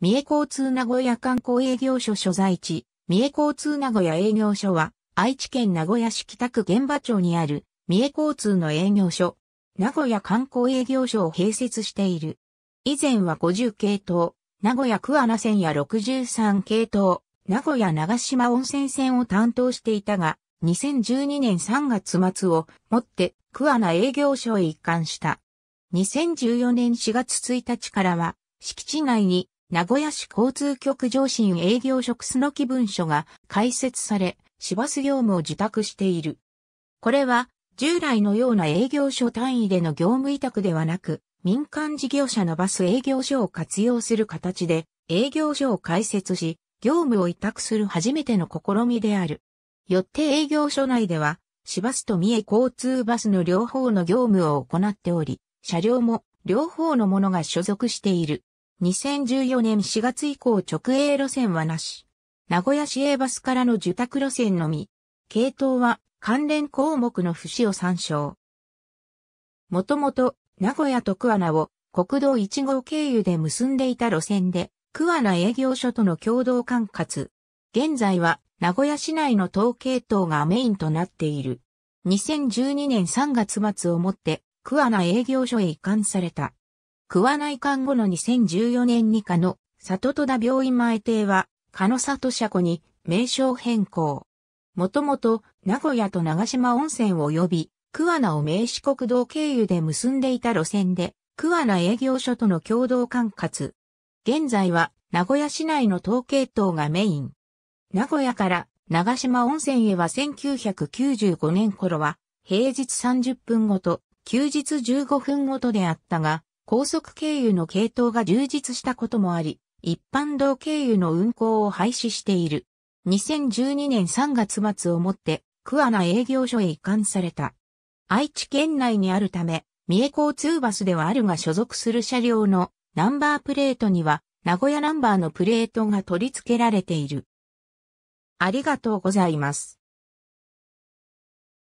三重交通名古屋観光営業所所在地、三重交通名古屋営業所は、愛知県名古屋市北区現場町にある、三重交通の営業所、名古屋観光営業所を併設している。以前は50系統、名古屋桑名線や63系統、名古屋長島温泉線を担当していたが、2012年3月末をもって桑名営業所へ一貫した。2014年4月1日からは、敷地内に名古屋市交通局上信営業職すのき文書が開設され、市バス業務を受託している。これは、従来のような営業所単位での業務委託ではなく、民間事業者のバス営業所を活用する形で、営業所を開設し、業務を委託する初めての試みである。よって営業所内では、市バスと三重交通バスの両方の業務を行っており、車両も両方のものが所属している。2014年4月以降直営路線はなし。名古屋市営バスからの受託路線のみ。系統は関連項目の節を参照。もともと名古屋と桑名を国道1号経由で結んでいた路線で、桑名営業所との共同管轄。現在は名古屋市内の統計等がメインとなっている。2012年3月末をもって桑名営業所へ移管された。桑内館後の2014年に加の里戸田病院前邸は、加の里車庫に名称変更。もともと名古屋と長島温泉を呼び、桑名を名刺国道経由で結んでいた路線で、桑名営業所との共同管轄。現在は名古屋市内の統計等がメイン。名古屋から長島温泉へは1995年頃は平日30分ごと、休日15分ごとであったが、高速経由の系統が充実したこともあり、一般道経由の運行を廃止している。2012年3月末をもって、桑名営業所へ移管された。愛知県内にあるため、三重交通バスではあるが所属する車両のナンバープレートには、名古屋ナンバーのプレートが取り付けられている。ありがとうございます。